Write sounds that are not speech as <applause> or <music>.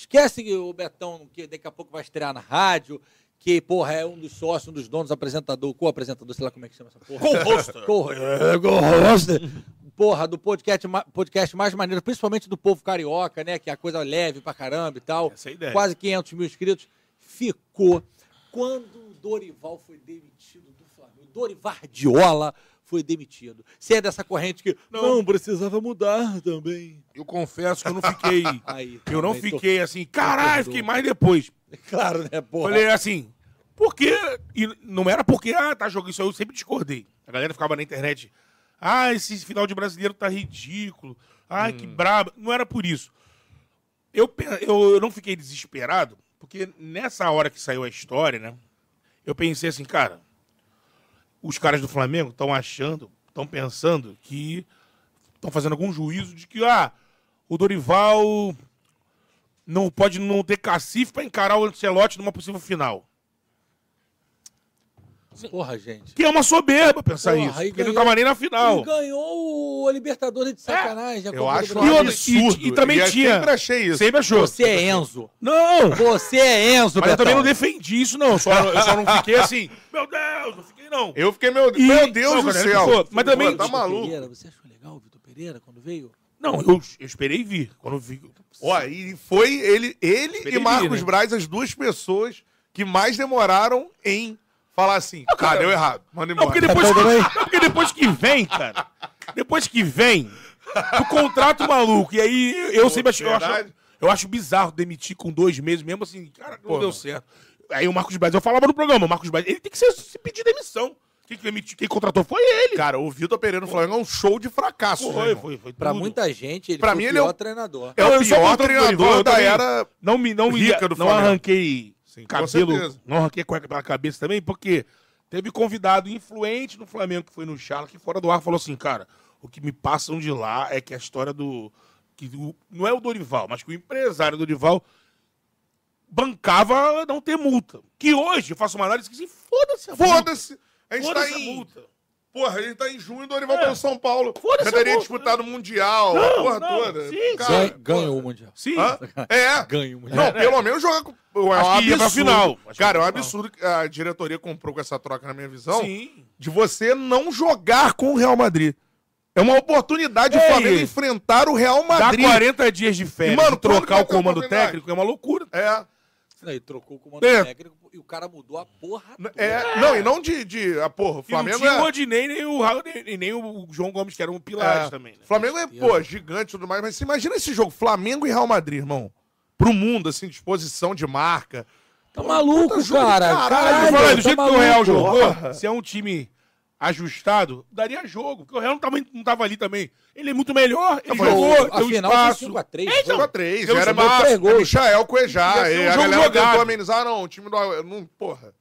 Esquece que o Betão, que daqui a pouco vai estrear na rádio, que, porra, é um dos sócios, um dos donos, apresentador, co-apresentador, sei lá como é que chama essa porra. Co-hoster. É, co-hoster. Porra, do podcast, podcast mais maneiro, principalmente do povo carioca, né? Que é a coisa leve pra caramba e tal. Essa é a ideia. Quase 500 mil inscritos. Ficou. Quando o Dorival foi demitido do Flamengo, Dorival Diola foi demitido. Você é dessa corrente que não, não precisava mudar também. Eu confesso que eu não fiquei. <laughs> Aí, eu não fiquei tô... assim, caralho, fiquei mais depois. <laughs> Claro, né, porra? Falei assim, porque. E não era porque, ah, tá jogando isso aí, eu sempre discordei. A galera ficava na internet. Ah, esse final de brasileiro tá ridículo. Ai, hum. que brabo. Não era por isso. Eu, eu, eu não fiquei desesperado, porque nessa hora que saiu a história, né? Eu pensei assim, cara, os caras do Flamengo estão achando, estão pensando que estão fazendo algum juízo de que ah, o Dorival não pode não ter cacife para encarar o Ancelotti numa possível final. Porra, gente. Que é uma soberba pensar Porra, isso. Porque ganhou, ele não tava nem na final. Ele ganhou o Libertadores de é, sacanagem. É, eu acho um absurdo. E, e, também e é, tinha. Sempre achei isso. Sempre achou. Você é Enzo. Não! Você é Enzo, Mas Betão. eu também não defendi isso, não. Só, eu só não fiquei assim, <laughs> meu Deus, não fiquei não. Eu fiquei, meu, e... meu Deus não, do céu. Ficou, mas também... tá maluco. Pereira, você achou legal o Vitor Pereira quando veio? Não, eu, eu esperei vir. Quando vi... Ó, e foi ele, ele e Marcos vir, né? Braz, as duas pessoas que mais demoraram em falar assim, cara, deu errado, manda embora. Não, porque depois, tá que, porque depois que vem, cara, depois que vem, tu contrata o maluco, e aí eu Pô, sempre acho, eu acho, eu acho bizarro demitir com dois meses, mesmo assim, cara, não Pô, deu mano. certo. Aí o Marcos Braz, eu falava no programa, o Marcos Braz, ele tem que ser, se pedir demissão. Quem, quem contratou foi ele. Cara, o Vitor Pereira no Flamengo é um show de fracasso. Foi, né, foi, foi Pra muita gente, ele pra mim, o pior ele é o, treinador. É o pior treinador, treinador da era não me, não me, rica do Flamengo. Não arranquei Sim, cabelo, não arranquei cueca pela cabeça também, porque teve convidado influente do Flamengo que foi no Charles, que fora do ar falou assim, cara, o que me passam de lá é que a história do que o, não é o Dorival, mas que o empresário do Dorival bancava não ter multa. Que hoje eu faço uma análise que assim, foda-se a Foda-se. A gente foda tá em multa. Porra, ele tá em junho, Dorival então é. em São Paulo. Foda-se. já teria disputado o Mundial, não, porra não, toda. Sim, cara, Gan, ganhou o Mundial. Sim. Hã? É. Ganhou o Mundial. Não, é. pelo é. menos joga com. É Acho um absurdo. Pra final. cara, é um absurdo que a diretoria comprou com essa troca, na minha visão, sim. de você não jogar com o Real Madrid. É uma oportunidade de poder é Flamengo enfrentar o Real Madrid. Dá 40 dias de férias e, mano, trocar o comando técnico é uma loucura. É. Aí trocou o comando é. técnico e o cara mudou a porra toda. É, não, e não de, de a ah, porra, Flamengo e não tinha é... o Rodinei, nem o Raul, nem, nem o João Gomes, que eram pilares é, também, né? Flamengo é, pô, gigante e tudo mais, mas você imagina esse jogo, Flamengo e Real Madrid, irmão. Pro mundo, assim, disposição de marca. Tá maluco, cara. Caralho, caralho, caralho tá do jeito tá que o Real jogou, se é um time ajustado, daria jogo. Porque o Real não estava ali também. Ele é muito melhor, ele não, jogou, o, deu final, espaço. 5x3. É, então, 5x3 era espaço, gols. É Michael Coejá. É, a galera jogado. tentou amenizar, não, o time do... Não, porra.